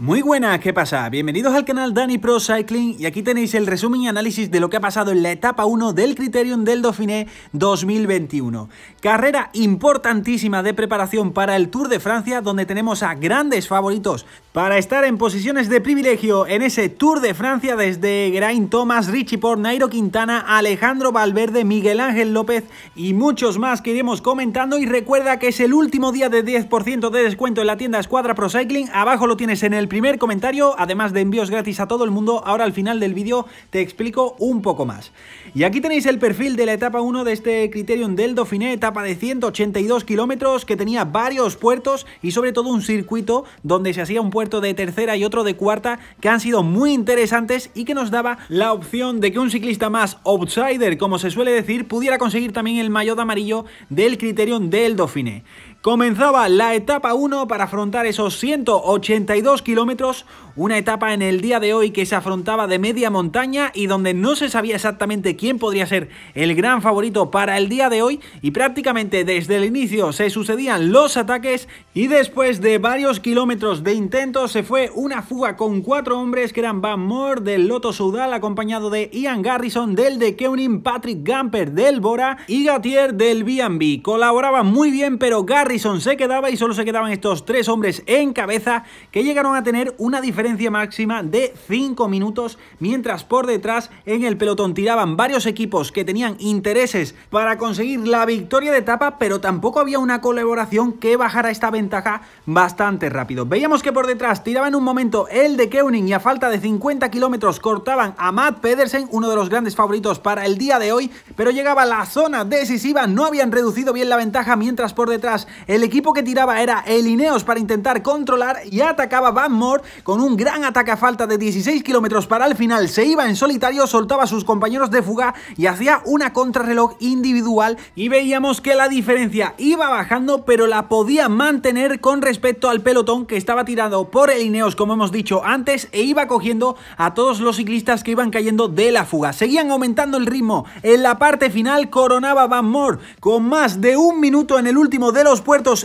Muy buenas, ¿qué pasa? Bienvenidos al canal Dani Pro Cycling y aquí tenéis el resumen y análisis de lo que ha pasado en la etapa 1 del Criterium del Dauphiné 2021. Carrera importantísima de preparación para el Tour de Francia donde tenemos a grandes favoritos para estar en posiciones de privilegio en ese Tour de Francia desde Grain, Thomas, Richie Por, Nairo Quintana, Alejandro Valverde, Miguel Ángel López y muchos más que iremos comentando y recuerda que es el último día de 10% de descuento en la tienda Escuadra Pro Cycling, abajo lo tienes en el primer comentario, además de envíos gratis a todo el mundo, ahora al final del vídeo te explico un poco más. Y aquí tenéis el perfil de la etapa 1 de este Criterium del Dauphiné, etapa de 182 kilómetros que tenía varios puertos y sobre todo un circuito donde se hacía un puerto de tercera y otro de cuarta que han sido muy interesantes y que nos daba la opción de que un ciclista más outsider, como se suele decir, pudiera conseguir también el maillot amarillo del Criterium del Dauphiné. Comenzaba la etapa 1 para afrontar esos 182 kilómetros, una etapa en el día de hoy que se afrontaba de media montaña y donde no se sabía exactamente quién podría ser el gran favorito para el día de hoy y prácticamente desde el inicio se sucedían los ataques y después de varios kilómetros de intentos se fue una fuga con cuatro hombres que eran Van Moore del Loto Soudal acompañado de Ian Garrison del de Keuning, Patrick Gamper del Bora y Gatier del B&B. Colaboraban muy bien pero Garrison se quedaba y solo se quedaban estos tres hombres en cabeza que llegaron a tener una diferencia máxima de 5 minutos, mientras por detrás en el pelotón tiraban varios equipos que tenían intereses para conseguir la victoria de etapa, pero tampoco había una colaboración que bajara esta ventaja bastante rápido. Veíamos que por detrás tiraba en un momento el de Keuning y a falta de 50 kilómetros cortaban a Matt Pedersen, uno de los grandes favoritos para el día de hoy, pero llegaba la zona decisiva, no habían reducido bien la ventaja, mientras por detrás el equipo que tiraba era el para intentar controlar y atacaba Van Moor con un gran ataque a falta de 16 kilómetros para el final. Se iba en solitario, soltaba a sus compañeros de fuga y hacía una contrarreloj individual y veíamos que la diferencia iba bajando pero la podía mantener con respecto al pelotón que estaba tirado por elineos como hemos dicho antes e iba cogiendo a todos los ciclistas que iban cayendo de la fuga. Seguían aumentando el ritmo. En la parte final coronaba Van Moor con más de un minuto en el último de los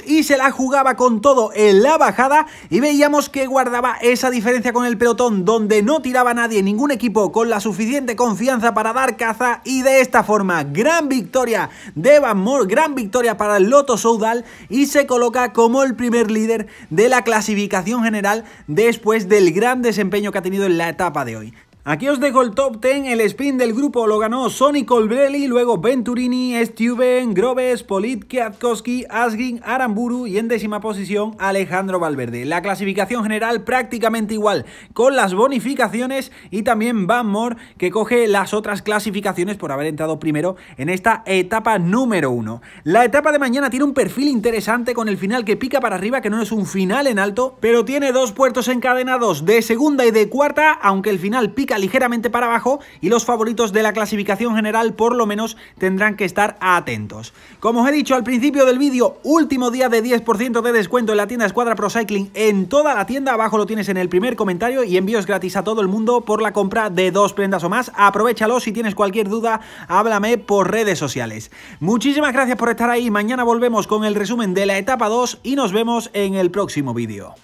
y se la jugaba con todo en la bajada y veíamos que guardaba esa diferencia con el pelotón donde no tiraba nadie, ningún equipo con la suficiente confianza para dar caza y de esta forma gran victoria de Van Moor, gran victoria para el Loto Soudal y se coloca como el primer líder de la clasificación general después del gran desempeño que ha tenido en la etapa de hoy. Aquí os dejo el top 10, el spin del grupo lo ganó Sonny Colbrelli, luego Venturini, Steven, Groves, Polit, Kiatkowski, Asgin, Aramburu y en décima posición Alejandro Valverde. La clasificación general prácticamente igual con las bonificaciones y también Van More, que coge las otras clasificaciones por haber entrado primero en esta etapa número 1. La etapa de mañana tiene un perfil interesante con el final que pica para arriba que no es un final en alto pero tiene dos puertos encadenados de segunda y de cuarta aunque el final pica ligeramente para abajo y los favoritos de la clasificación general por lo menos tendrán que estar atentos. Como os he dicho al principio del vídeo, último día de 10% de descuento en la tienda Escuadra Pro Cycling en toda la tienda, abajo lo tienes en el primer comentario y envíos gratis a todo el mundo por la compra de dos prendas o más. Aprovechalo, si tienes cualquier duda, háblame por redes sociales. Muchísimas gracias por estar ahí, mañana volvemos con el resumen de la etapa 2 y nos vemos en el próximo vídeo.